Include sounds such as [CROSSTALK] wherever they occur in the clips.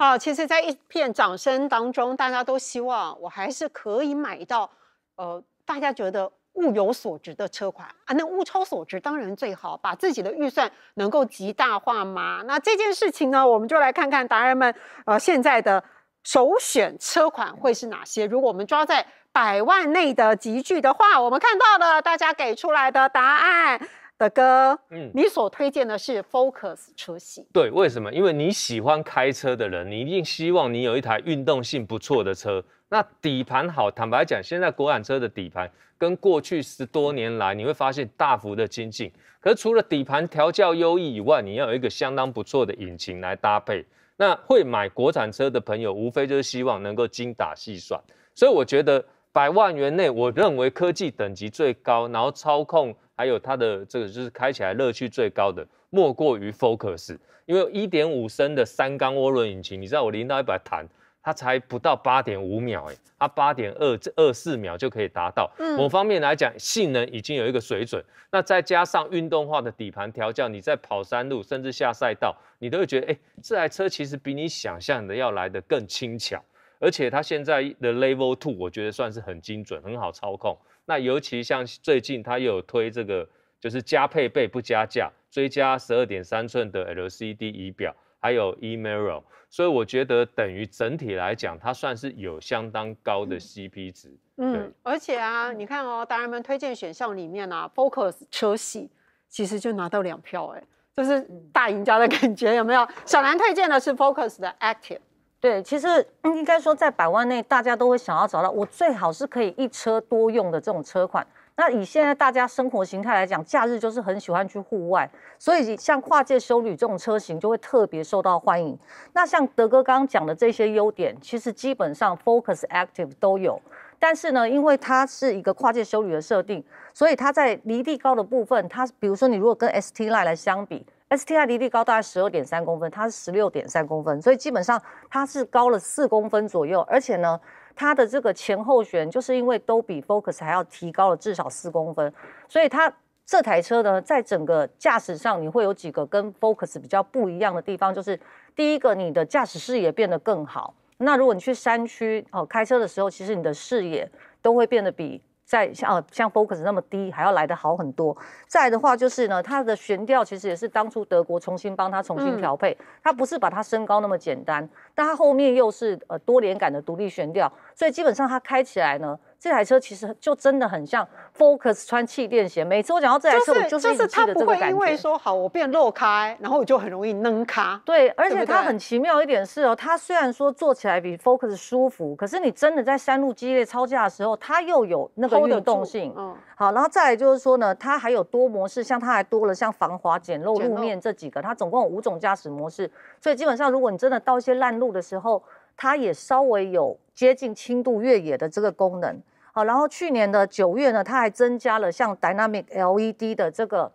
好，其实，在一片掌声当中，大家都希望我还是可以买到，呃，大家觉得物有所值的车款啊，那物超所值当然最好，把自己的预算能够极大化嘛。那这件事情呢，我们就来看看达人们，呃，现在的首选车款会是哪些？如果我们抓在百万内的集聚的话，我们看到了大家给出来的答案。的歌，嗯，你所推荐的是 Focus 出席。对，为什么？因为你喜欢开车的人，你一定希望你有一台运动性不错的车。那底盘好，坦白讲，现在国产车的底盘跟过去十多年来，你会发现大幅的精进。可是除了底盘调教优异以外，你要有一个相当不错的引擎来搭配。那会买国产车的朋友，无非就是希望能够精打细算。所以我觉得，百万元内，我认为科技等级最高，然后操控。还有它的这个就是开起来乐趣最高的，莫过于 Focus，因为1.5升的三缸涡轮引擎，你知道我零到一百弹，它才不到八点五秒，哎，它八点二二四秒就可以达到。某方面来讲，性能已经有一个水准，那再加上运动化的底盘调教，你在跑山路甚至下赛道，你都会觉得，哎，这台车其实比你想象的要来的更轻巧，而且它现在的 Level Two 我觉得算是很精准，很好操控。那尤其像最近它有推这个，就是加配备不加价，追加十二点三寸的 LCD 仪表，还有 e Mirror，所以我觉得等于整体来讲，它算是有相当高的 CP 值。嗯，而且啊，你看哦，大人们推荐选项里面啊 f o c u s 车系其实就拿到两票，哎，就是大赢家的感觉，有没有？小南推荐的是 Focus 的 Active。对，其实应该说在百万内，大家都会想要找到我最好是可以一车多用的这种车款。那以现在大家生活形态来讲，假日就是很喜欢去户外，所以像跨界修旅这种车型就会特别受到欢迎。那像德哥刚刚讲的这些优点，其实基本上 Focus Active 都有。但是呢，因为它是一个跨界修旅的设定，所以它在离地高的部分，它比如说你如果跟 ST Line 相比。S T I 离地高大概十二点三公分，它是十六点三公分，所以基本上它是高了四公分左右。而且呢，它的这个前后悬，就是因为都比 Focus 还要提高了至少四公分，所以它这台车呢，在整个驾驶上，你会有几个跟 Focus 比较不一样的地方，就是第一个，你的驾驶视野变得更好。那如果你去山区哦开车的时候，其实你的视野都会变得比在像呃像 Focus 那么低，还要来的好很多。再来的话就是呢，它的悬吊其实也是当初德国重新帮它重新调配，它不是把它升高那么简单，但它后面又是呃多连杆的独立悬吊，所以基本上它开起来呢。这台车其实就真的很像 Focus 穿气垫鞋，每次我讲到这台车，我就是就是它不会因为说好我变漏开，然后我就很容易扔卡。对，而且它很奇妙一点是哦，它虽然说坐起来比 Focus 舒服，可是你真的在山路激烈超价的时候，它又有那个运动性。嗯，好，然后再来就是说呢，它还有多模式，像它还多了像防滑、简陋路面这几个，它总共有五种驾驶模式。所以基本上如果你真的到一些烂路的时候，它也稍微有接近轻度越野的这个功能。好，然后去年的九月呢，它还增加了像 Dynamic LED 的这个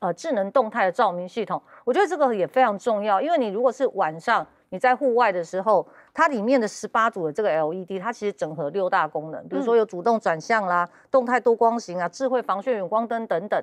呃智能动态的照明系统，我觉得这个也非常重要，因为你如果是晚上你在户外的时候，它里面的十八组的这个 LED，它其实整合六大功能，比如说有主动转向啦、动态多光型啊、智慧防眩远光灯等等。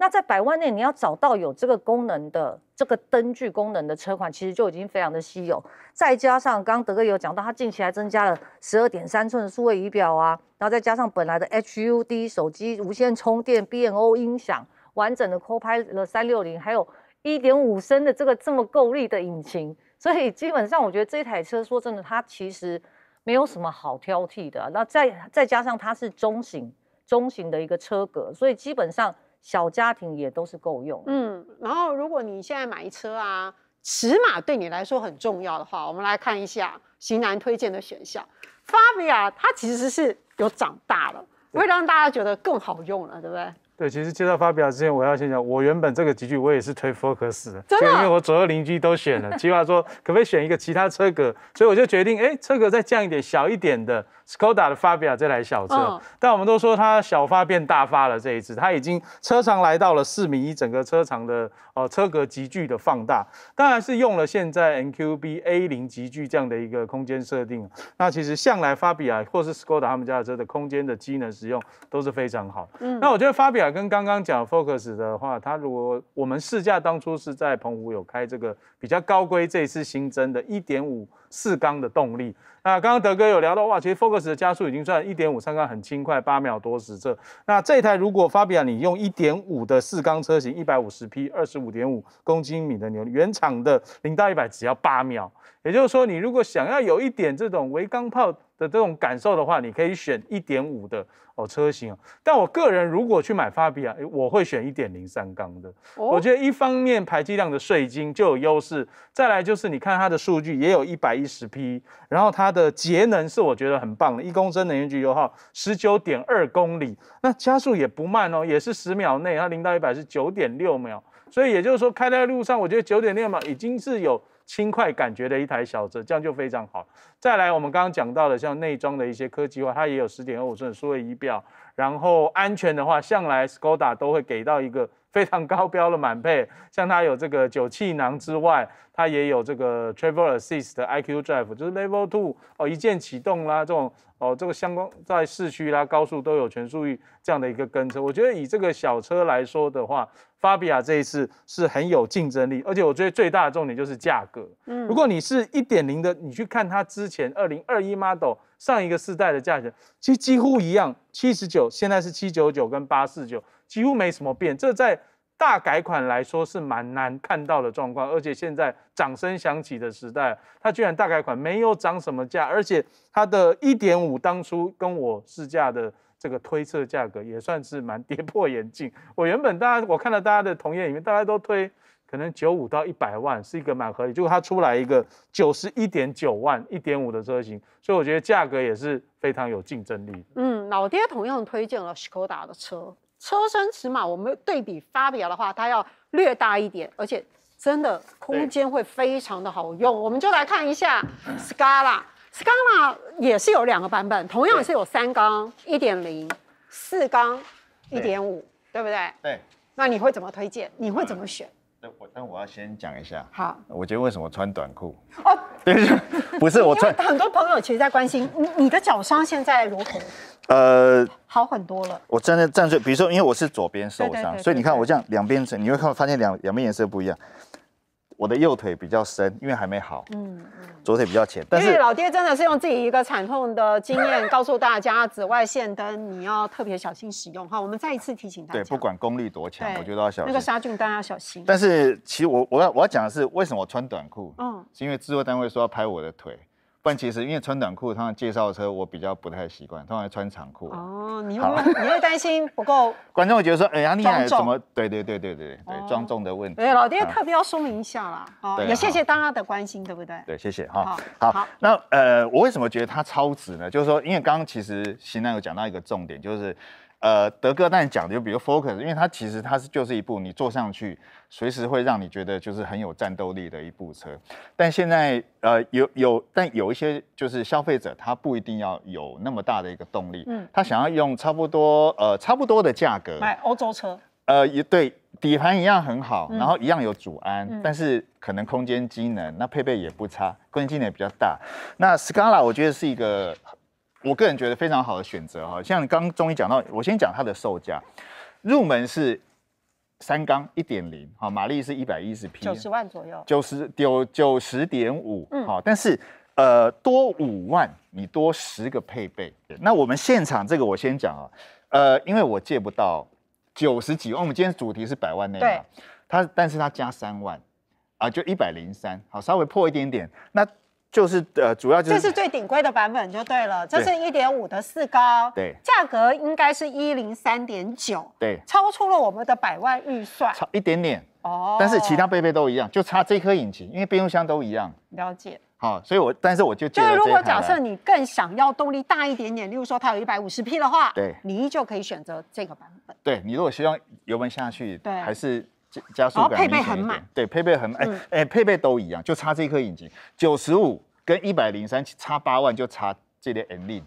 那在百万内，你要找到有这个功能的这个灯具功能的车款，其实就已经非常的稀有。再加上刚刚德哥有讲到，它近期还增加了十二点三寸的数位仪表啊，然后再加上本来的 HUD 手机无线充电 BNO 音响，完整的 Copilot 三六零，还有一点五升的这个这么够力的引擎，所以基本上我觉得这台车说真的，它其实没有什么好挑剔的。那再再加上它是中型中型的一个车格，所以基本上。小家庭也都是够用。嗯，然后如果你现在买车啊，尺码对你来说很重要的话，我们来看一下型男推荐的选项，Fabia 它其实是有长大了，会让大家觉得更好用了，对不对？对，其实介绍发表之前，我要先讲，我原本这个集聚我也是推 Focus 的，对，因为我左右邻居都选了，起 [LAUGHS] 码说可不可以选一个其他车格，所以我就决定，哎，车格再降一点，小一点的，Skoda 的发表这台小车，但我们都说它小发变大发了这一次，它已经车长来到了四米一，整个车长的呃车格级距的放大，当然是用了现在 NQB A 零级距这样的一个空间设定，那其实向来发比亚或是 Skoda 他们家的车的空间的机能使用都是非常好，嗯，那我觉得发表。跟刚刚讲 Focus 的话，它如果我们试驾当初是在澎湖有开这个比较高规，这一次新增的1.5。四缸的动力，那刚刚德哥有聊到哇，其实 Focus 的加速已经算一点五三缸很轻快，八秒多时这。那这台如果 Fabia 你用一点五的四缸车型，一百五十匹，二十五点五公斤米的扭力，原厂的零到一百只要八秒。也就是说，你如果想要有一点这种微钢炮的这种感受的话，你可以选一点五的哦车型但我个人如果去买 b 比亚，我会选一点零三缸的。我觉得一方面排气量的税金就有优势，再来就是你看它的数据也有一百。一十匹，然后它的节能是我觉得很棒的，一公升能源局油耗十九点二公里，那加速也不慢哦，也是十秒内，它零到一百是九点六秒，所以也就是说开在路上，我觉得九点六秒已经是有轻快感觉的一台小车，这样就非常好。再来我们刚刚讲到的像内装的一些科技化，它也有十点二五寸的数位仪表。然后安全的话，向来 Skoda 都会给到一个 [LAUGHS] 非常高标的满配，像它有这个九气囊之外，它也有这个 Travel Assist 的 IQ Drive，就是 Level Two，哦，一键启动啦，这种哦，这个相关在市区啦、高速都有全速域这样的一个跟车。我觉得以这个小车来说的话，Fabia 这一次是很有竞争力，而且我觉得最大的重点就是价格。嗯，如果你是一点零的，你去看它之前二零二一 Model。上一个世代的价钱其实几乎一样，七十九，现在是七九九跟八四九，几乎没什么变。这在大改款来说是蛮难看到的状况，而且现在掌声响起的时代，它居然大改款没有涨什么价，而且它的一点五当初跟我试驾的这个推测价格也算是蛮跌破眼镜。我原本大家我看到大家的同业里面，大家都推。可能九五到一百万是一个蛮合理，就果它出来一个九十一点九万一点五的车型，所以我觉得价格也是非常有竞争力。嗯，老爹同样推荐了 Skoda 的车，车身尺码我们对比发表的话，它要略大一点，而且真的空间会非常的好用。我们就来看一下 Scala，Scala 也是有两个版本，同样是有三缸一点零，四缸一点五，对不对？对，那你会怎么推荐？你会怎么选？我但我要先讲一下，好，我觉得为什么穿短裤？哦，[LAUGHS] 对，不是我穿。很多朋友其实在关心你你的脚伤现在如何？呃，好很多了。我站在站样比如说，因为我是左边受伤，所以你看我这样两边，你会看发现两两边颜色不一样。我的右腿比较深，因为还没好。嗯嗯，左腿比较浅。但是老爹真的是用自己一个惨痛的经验告诉大家，紫外线灯你要特别小心使用哈。我们再一次提醒大家，对，不管功率多强，我觉得都要小心。那个杀菌灯要小心。但是其实我我要我要讲的是，为什么我穿短裤？嗯，是因为制作单位说要拍我的腿。但其实因为穿短裤，他们介绍车我比较不太习惯，他们还穿长裤哦。你会你会担心不够？[LAUGHS] 观众会觉得说，哎呀，你怎么？对对对对对对，庄重的问题。对老爹特别要说明一下啦，也谢谢大家的关心，对不对？对，谢谢哈。好，好。那呃，我为什么觉得它超值呢？就是说，因为刚刚其实新浪有讲到一个重点，就是。呃，德哥，但讲的就比如 Focus，因为它其实它是就是一部你坐上去，随时会让你觉得就是很有战斗力的一部车。但现在，呃，有有，但有一些就是消费者他不一定要有那么大的一个动力，嗯，他想要用差不多呃差不多的价格买欧洲车，呃，也对，底盘一样很好，然后一样有主安，但是可能空间机能那配备也不差，空间机能也比较大。那 Scala 我觉得是一个。我个人觉得非常好的选择哈，像刚终于讲到，我先讲它的售价，入门是三缸一点零，好，马力是一百一十匹，九十万左右，九十九九十点五，嗯，好，但是呃多五万，你多十个配备。那我们现场这个我先讲啊，呃，因为我借不到九十几万，我们今天主题是百万内嘛，它但是它加三万啊，就一百零三，好，稍微破一点点，那。就是呃，主要就是这是最顶规的版本，就对了。这是一点五的四高，对，价格应该是一零三点九，对，超出了我们的百万预算，超一点点哦。但是其他配备都一样，就差这颗引擎，因为变速箱都一样。了解。好，所以我但是我就就是如果假设你更想要动力大一点点，例如说它有一百五十匹的话，对，你依旧可以选择这个版本。对你如果希望油门下去，对，还是。加速感明显一点，对，配备很哎哎，配备都一样，就差这一颗引擎，九十五跟一百零三差八万，就差这列。M D。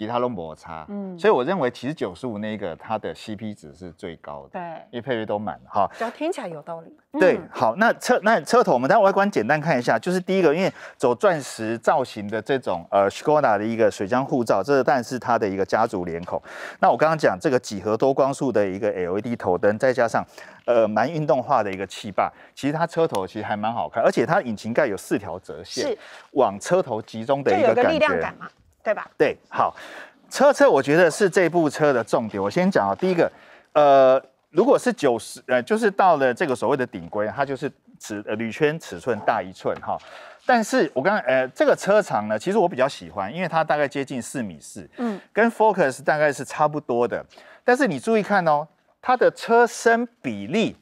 其他都摩擦，嗯，所以我认为其实九十五那个它的 C P 值是最高的，对，因为配备都满哈。只要听起来有道理，对，好，那车那车头，我们来外观简单看一下，就是第一个，因为走钻石造型的这种呃 s c o d a 的一个水箱护罩，这个但是它的一个家族脸孔。那我刚刚讲这个几何多光束的一个 L E D 头灯，再加上呃蛮运动化的一个气坝，其实它车头其实还蛮好看，而且它引擎盖有四条折线，是往车头集中的一个感觉，力量感嘛。对吧？对，好，车车我觉得是这部车的重点。我先讲啊，第一个，呃，如果是九十，呃，就是到了这个所谓的顶规，它就是尺铝圈尺寸大一寸哈。但是我刚呃，这个车长呢，其实我比较喜欢，因为它大概接近四米四，嗯，跟 Focus 大概是差不多的。但是你注意看哦，它的车身比例，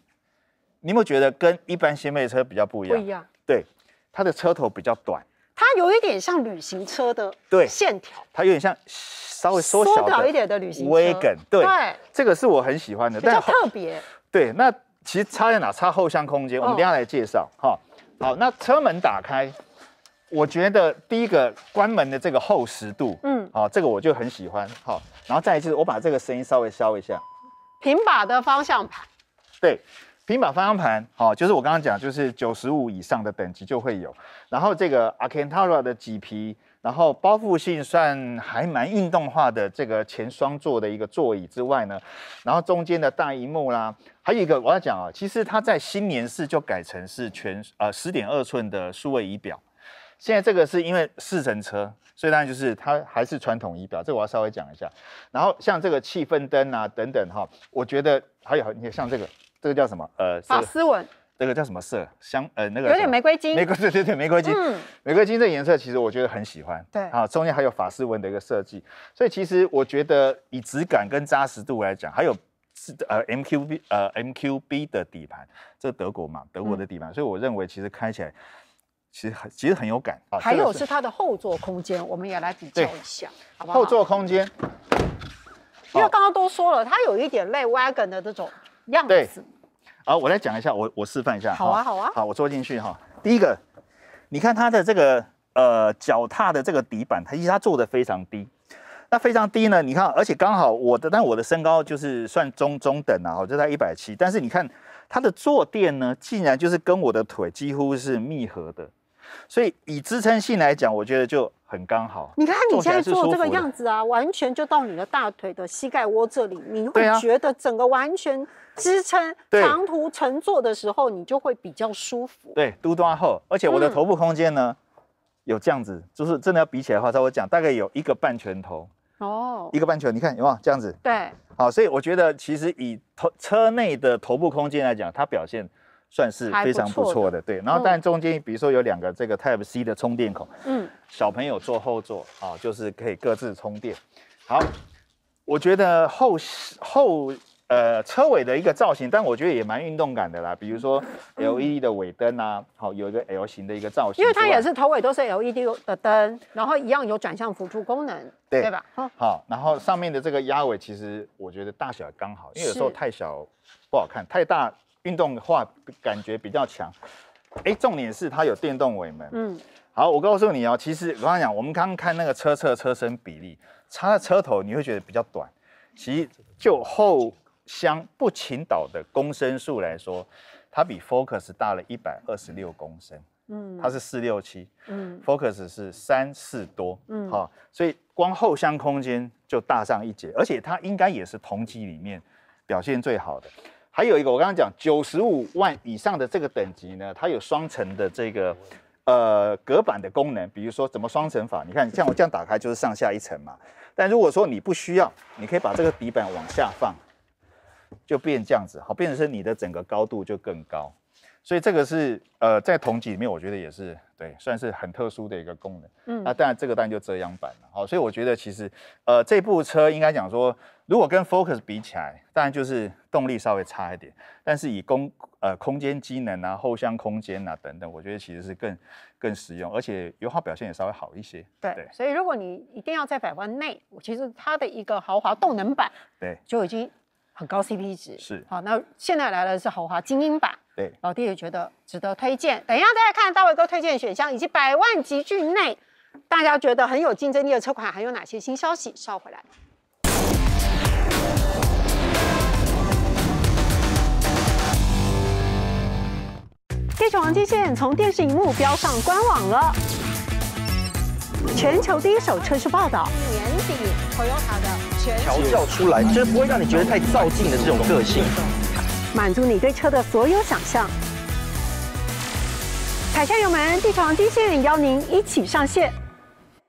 你有没有觉得跟一般新背车比较不一样？不一样。对，它的车头比较短。它有一点像旅行车的对线条，它有点像稍微缩小一点的旅行车，微梗对，这个是我很喜欢的，比较特别。对，那其实差在哪？差后箱空间，我们等下来介绍哈。好，那车门打开，我觉得第一个关门的这个厚实度，嗯，好，这个我就很喜欢。好，然后再一次，我把这个声音稍微消一下，平把的方向盘，对。平板方向盘，好，就是我刚刚讲，就是九十五以上的等级就会有。然后这个 Arcantara 的麂皮，然后包覆性算还蛮运动化的这个前双座的一个座椅之外呢，然后中间的大屏幕啦，还有一个我要讲啊，其实它在新年式就改成是全呃十点二寸的数位仪表。现在这个是因为四乘车，所以当然就是它还是传统仪表，这我要稍微讲一下。然后像这个气氛灯啊等等哈，我觉得还有像这个。这个叫什么？呃，法斯文。这个叫什么色？香？呃，那个有点玫瑰金。玫瑰对对对，玫瑰金。嗯，玫瑰金这颜色其实我觉得很喜欢。对，啊，中间还有法斯文的一个设计，所以其实我觉得以质感跟扎实度来讲，还有是呃 MQB 呃 MQB 的底盘，这是德国嘛？德国的底盘，所以我认为其实开起来其实其实很有感。还有是它的后座空间，我们也来比较一下，好不好？后座空间，因为刚刚都说了，它有一点类 v a g a n 的这种。样子好，我来讲一下，我我示范一下。好啊，好啊，好，我坐进去哈。第一个，你看它的这个呃脚踏的这个底板，它其实它做的非常低。那非常低呢，你看，而且刚好我的，但我的身高就是算中中等啊，我就在一百七。但是你看它的坐垫呢，竟然就是跟我的腿几乎是密合的。所以以支撑性来讲，我觉得就很刚好。你看你现在做这个样子啊，完全就到你的大腿的膝盖窝这里，你会觉得整个完全支撑。长途乘坐的时候，你就会比较舒服。对，嘟端厚，而且我的头部空间呢，有这样子，就是真的要比起来的话，在我讲，大概有一个半拳头。哦。一个半拳，你看有没有这样子？对。好，所以我觉得其实以头车内的头部空间来讲，它表现。算是非常不错的，对。然后但中间，比如说有两个这个 Type C 的充电口，嗯，小朋友坐后座啊，就是可以各自充电。好，我觉得后后呃车尾的一个造型，但我觉得也蛮运动感的啦。比如说 L E D 的尾灯啊，好有一个 L 型的一个造型，因为它也是头尾都是 L E D 的灯，然后一样有转向辅助功能，对吧？好，然后上面的这个鸭尾其实我觉得大小刚好，因为有时候太小不好看，太大。运动化感觉比较强，哎，重点是它有电动尾门。嗯，好，我告诉你哦，其实我刚讲，我们刚刚看那个车侧车身比例，它的车头你会觉得比较短，其实就后箱不倾倒的公升数来说，它比 Focus 大了一百二十六公升。嗯，它是四六七，嗯，Focus 是三四多。嗯，好，所以光后箱空间就大上一截，而且它应该也是同级里面表现最好的。还有一个，我刚刚讲九十五万以上的这个等级呢，它有双层的这个呃隔板的功能。比如说怎么双层法？你看，像我这样打开就是上下一层嘛。但如果说你不需要，你可以把这个底板往下放，就变这样子，好，变成是你的整个高度就更高。所以这个是呃在同级里面，我觉得也是对，算是很特殊的一个功能。嗯，那当然这个当然就遮阳板了。好，所以我觉得其实呃这部车应该讲说。如果跟 Focus 比起来，当然就是动力稍微差一点，但是以功呃空间机能啊、后箱空间啊等等，我觉得其实是更更实用，而且油耗表现也稍微好一些。对，所以如果你一定要在百万内，其实它的一个豪华动能版，对，就已经很高 C P 值。是。好，那现在来了是豪华精英版，对，老弟也觉得值得推荐。等一下大家看大伟哥推荐选项，以及百万级距内大家觉得很有竞争力的车款，还有哪些新消息？稍回来。地球王基线从电视荧幕飙上官网了，全球第一手车市报道。年底 Toyota 的全调教出来，就是不会让你觉得太造进的这种个性，满足你对车的所有想象。踩下油门，地球王基线邀您一起上线。